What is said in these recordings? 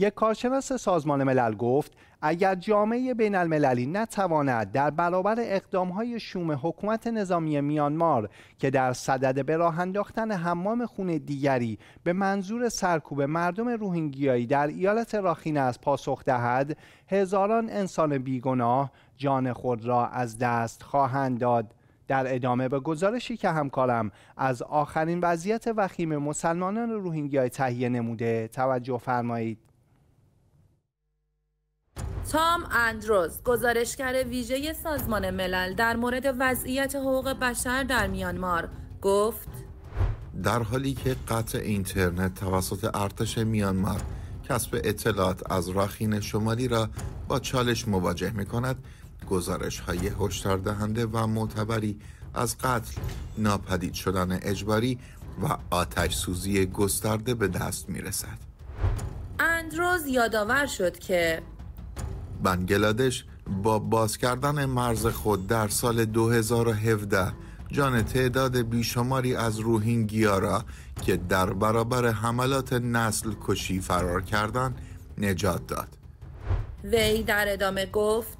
یک کارشناس سازمان ملل گفت اگر جامعه بین المللی نتواند در برابر های شوم حکومت نظامی میانمار که در صدد به راه انداختن حمام خون دیگری به منظور سرکوب مردم روهینگیایی در ایالت راخین از پاسخ دهد هزاران انسان بیگناه جان خود را از دست خواهند داد در ادامه به گزارشی که همکارم از آخرین وضعیت وخیم مسلمانان روهینگیای تهیه نموده توجه فرمایید تام اندروز گزارشگر ویژه سازمان ملل در مورد وضعیت حقوق بشر در میانمار گفت در حالی که قطع اینترنت توسط ارتش میانمار کسب اطلاعات از راخین شمالی را با چالش مواجه می کند گزارش های هشدار دهنده و معتبری از قتل ناپدید شدن اجباری و آتش سوزی گسترده به دست می اندروز یادآور شد که بنگلادش با باز کردن مرز خود در سال 2017 جان تعداد بیشماری از روهینگیا را که در برابر حملات نسل کشی فرار کردند نجات داد وی در ادامه گفت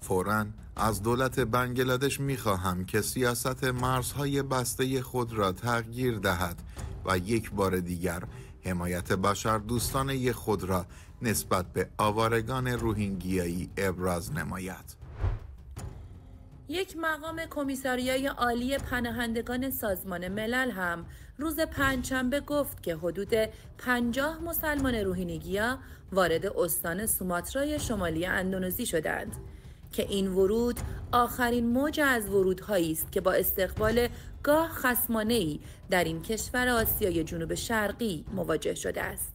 فورا از دولت بنگلادش خواهم که سیاست مرزهای بسته خود را تغییر دهد و یک بار دیگر حمایت بشر دوستانه خود را نسبت به آوارگان روهینگیایی ابراز نماید یک مقام کمیساریای عالی پناهندگان سازمان ملل هم روز پنجشنبه گفت که حدود 50 مسلمان روهینگیا وارد استان سوماترای شمالی اندونزی شدند که این ورود آخرین موج از ورودهایی است که با استقبال گاه خسمانه ای در این کشور آسیای جنوب شرقی مواجه شده است.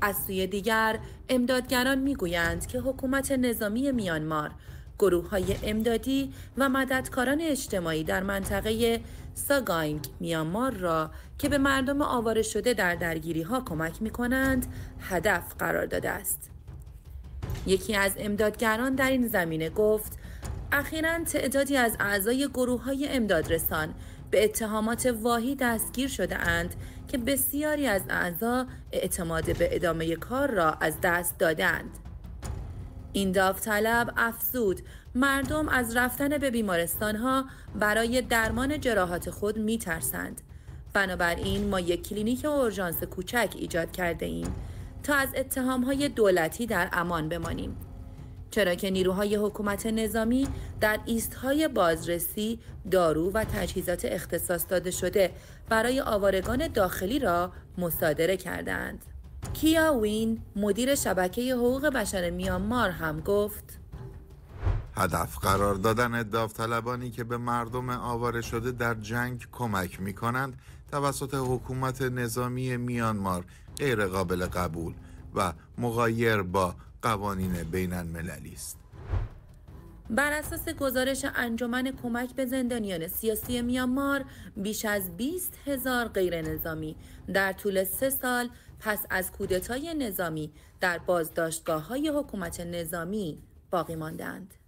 از سوی دیگر امدادگران میگویند که حکومت نظامی میانمار گروه های امدادی و مددکاران اجتماعی در منطقه ساگاینگ میانمار را که به مردم آواره شده در درگیری ها کمک می کنند هدف قرار داده است. یکی از امدادگران در این زمینه گفت اخیرا تعدادی از اعضای گروه های امدادرسان به اتهامات واهی دستگیر شده اند که بسیاری از اعضا اعتماد به ادامه کار را از دست دادند. این داوطلب افزود مردم از رفتن به بیمارستان ها برای درمان جراحات خود می ترسند. بنابراین ما یک کلینیک اورژانس کوچک ایجاد کرده ایم تا از های دولتی در امان بمانیم چرا که نیروهای حکومت نظامی در ایستهای بازرسی دارو و تجهیزات اختصاص داده شده برای آوارگان داخلی را مصادره کردند کیا وین مدیر شبکه حقوق بشر میانمار هم گفت هدف قرار دادن داوطلبانی که به مردم آواره شده در جنگ کمک می کنند توسط حکومت نظامی میانمار غیر قابل قبول و مغایر با قوانین بین المللی است. بر اساس گزارش انجمن کمک به زندانیان سیاسی میانمار بیش از 20 هزار غیر نظامی در طول سه سال پس از کودتای نظامی در بازداشتگاه های حکومت نظامی باقی ماندند.